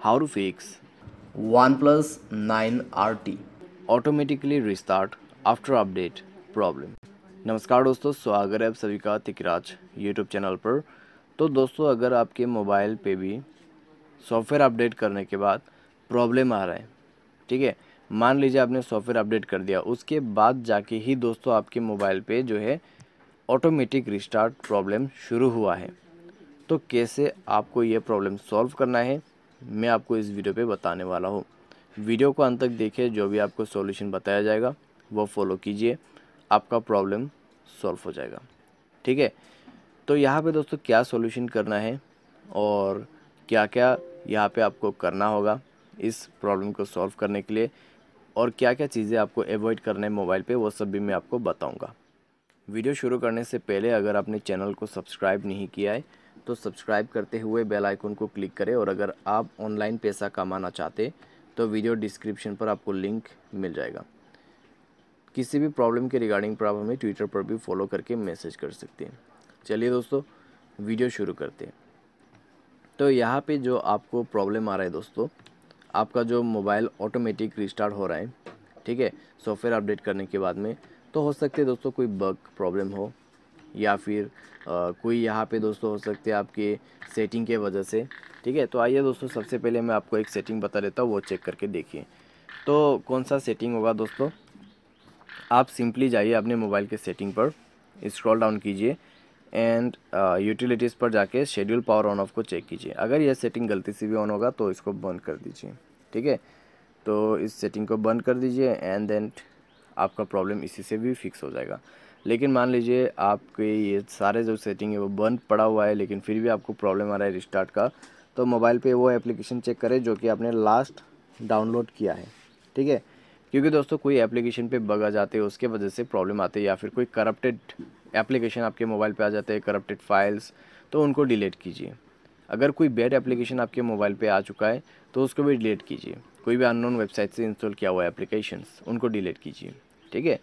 How to fix OnePlus 9RT automatically restart after update problem नमस्कार दोस्तों स्वागत है आप सभी का तिकराज यूट्यूब चैनल पर तो दोस्तों अगर आपके मोबाइल पे भी सॉफ्टवेयर अपडेट करने के बाद प्रॉब्लम आ रहा है ठीक है मान लीजिए आपने सॉफ्टवेयर अपडेट कर दिया उसके बाद जाके ही दोस्तों आपके मोबाइल पे जो है ऑटोमेटिक रिस्टार्ट प्रॉब्लम शुरू हुआ है तो कैसे आपको ये प्रॉब्लम सॉल्व करना है मैं आपको इस वीडियो पे बताने वाला हूँ वीडियो को अंत तक देखिए जो भी आपको सॉल्यूशन बताया जाएगा वो फॉलो कीजिए आपका प्रॉब्लम सॉल्व हो जाएगा ठीक है तो यहाँ पे दोस्तों क्या सॉल्यूशन करना है और क्या क्या यहाँ पे आपको करना होगा इस प्रॉब्लम को सॉल्व करने के लिए और क्या क्या चीज़ें आपको एवॉइड करना है मोबाइल पर वो सब भी मैं आपको बताऊँगा वीडियो शुरू करने से पहले अगर आपने चैनल को सब्सक्राइब नहीं किया है तो सब्सक्राइब करते हुए बेल आइकन को क्लिक करें और अगर आप ऑनलाइन पैसा कमाना चाहते तो वीडियो डिस्क्रिप्शन पर आपको लिंक मिल जाएगा किसी भी प्रॉब्लम के रिगार्डिंग पर आप हमें ट्विटर पर भी फॉलो करके मैसेज कर सकते हैं चलिए दोस्तों वीडियो शुरू करते हैं तो यहाँ पे जो आपको प्रॉब्लम आ रहा है दोस्तों आपका जो मोबाइल ऑटोमेटिक रिस्टार्ट हो रहा है ठीक है सॉफ्टवेयर अपडेट करने के बाद में तो हो सकते हैं दोस्तों कोई बग प्रॉब्लम हो या फिर आ, कोई यहाँ पे दोस्तों हो सकते हैं आपके सेटिंग के वजह से ठीक है तो आइए दोस्तों सबसे पहले मैं आपको एक सेटिंग बता देता हूँ वो चेक करके देखिए तो कौन सा सेटिंग होगा दोस्तों आप सिंपली जाइए अपने मोबाइल के सेटिंग पर स्क्रॉल डाउन कीजिए एंड यूटिलिटीज़ पर जाके शेड्यूल पावर ऑन ऑफ को चेक कीजिए अगर यह सेटिंग गलती से भी ऑन होगा तो इसको बंद कर दीजिए ठीक है तो इस सेटिंग को बंद कर दीजिए एंड देन आपका प्रॉब्लम इसी से भी फिक्स हो जाएगा लेकिन मान लीजिए आपके ये सारे जो सेटिंग है वो बंद पड़ा हुआ है लेकिन फिर भी आपको प्रॉब्लम आ रहा है रिस्टार्ट का तो मोबाइल पे वो एप्लीकेशन चेक करें जो कि आपने लास्ट डाउनलोड किया है ठीक है क्योंकि दोस्तों कोई एप्लीकेशन पे बग आ जाते हैं उसके वजह से प्रॉब्लम आते हैं या फिर कोई करप्टेड एप्लीकेशन आपके मोबाइल पे आ जाते हैं करप्टेड फाइल्स तो उनको डिलीट कीजिए अगर कोई बैड एप्लीकेशन आपके मोबाइल पे आ चुका है तो उसको भी डिलीट कीजिए कोई भी अननोन वेबसाइट से इंस्टॉल किया हुआ एप्लीकेशन उनको डिलीट कीजिए ठीक है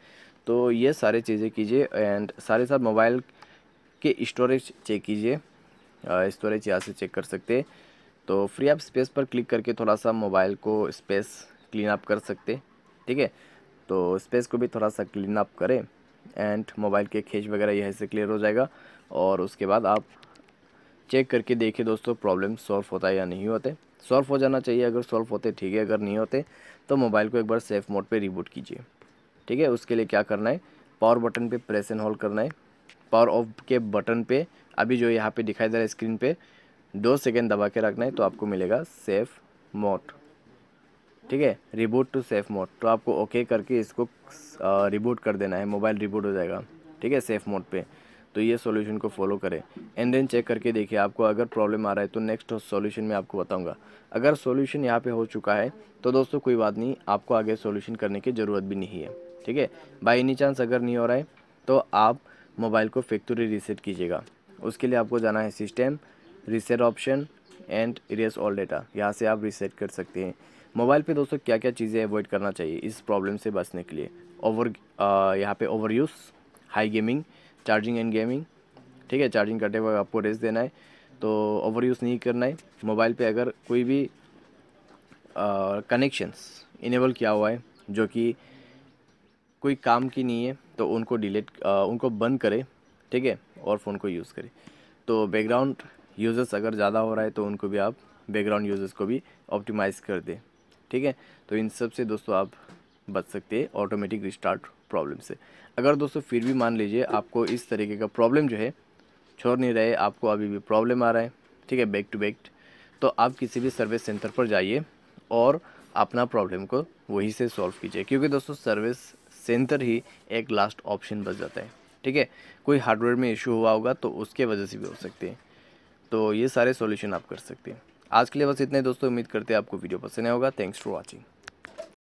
तो ये सारे चीज़ें कीजिए एंड सारे साथ मोबाइल के स्टोरेज चेक कीजिए स्टोरेज यहाँ से चेक कर सकते तो फ्री आप स्पेस पर क्लिक करके थोड़ा सा मोबाइल को स्पेस क्लीन अप कर सकते ठीक है तो स्पेस को भी थोड़ा सा क्लीन अप करें एंड मोबाइल के खेच वगैरह यहाँ से क्लियर हो जाएगा और उसके बाद आप चेक करके देखिए दोस्तों प्रॉब्लम सॉल्व होता है या नहीं होते सॉल्व हो जाना चाहिए अगर सॉल्व होते ठीक है अगर नहीं होते तो मोबाइल को एक बार सेफ़ मोड पे रिबूट कीजिए ठीक है उसके लिए क्या करना है पावर बटन पे प्रेस एंड होल्ड करना है पावर ऑफ के बटन पे अभी जो यहाँ पे दिखाई दे रहा है स्क्रीन पे दो सेकेंड दबा के रखना है तो आपको मिलेगा सेफ मोड ठीक है रिबूट टू सेफ मोड तो आपको ओके करके इसको रिबूट कर देना है मोबाइल रिबूट हो जाएगा ठीक है सेफ मोड पर तो ये सॉल्यूशन को फॉलो करें एंड देन चेक करके देखिए आपको अगर प्रॉब्लम आ रहा है तो नेक्स्ट सॉल्यूशन में आपको बताऊंगा अगर सॉल्यूशन यहाँ पे हो चुका है तो दोस्तों कोई बात नहीं आपको आगे सॉल्यूशन करने की ज़रूरत भी नहीं है ठीक है बाई एनी चांस अगर नहीं हो रहा है तो आप मोबाइल को फैक्ट्री रीसेट कीजिएगा उसके लिए आपको जाना है system reset option and erase all data यहाँ से आप रीसेट कर सकते हैं मोबाइल पे दोस्तों क्या क्या चीज़ें अवॉइड करना चाहिए इस प्रॉब्लम से बचने के लिए ओवर यहाँ पे over use high gaming charging and gaming ठीक है चार्जिंग करते वक्त आपको रेस्ट देना है तो ओवर यूज़ नहीं करना है मोबाइल पे अगर कोई भी कनेक्शंस इनेबल किया हुआ है जो कि कोई काम की नहीं है तो उनको डिलीट उनको बंद करें ठीक है और फ़ोन को यूज़ करें तो बैकग्राउंड यूज़र्स अगर ज़्यादा हो रहा है तो उनको भी आप बैकग्राउंड यूज़र्स को भी ऑप्टिमाइज़ कर दें ठीक है तो इन सब से दोस्तों आप बच सकते हैं ऑटोमेटिक रिस्टार्ट प्रॉब्लम से अगर दोस्तों फिर भी मान लीजिए आपको इस तरीके का प्रॉब्लम जो है छोड़ नहीं रहे आपको अभी भी प्रॉब्लम आ रहा है ठीक है बैक टू बैक तो आप किसी भी सर्विस सेंटर पर जाइए और अपना प्रॉब्लम को वहीं से सॉल्व कीजिए क्योंकि दोस्तों सर्विस सेंटर ही एक लास्ट ऑप्शन बच जाता है ठीक है कोई हार्डवेयर में इशू हुआ होगा तो उसके वजह से भी हो सकती है तो ये सारे सॉल्यूशन आप कर सकते हैं आज के लिए बस इतने दोस्तों उम्मीद करते हैं आपको वीडियो पसंद आया होगा थैंक्स फॉर वॉचिंग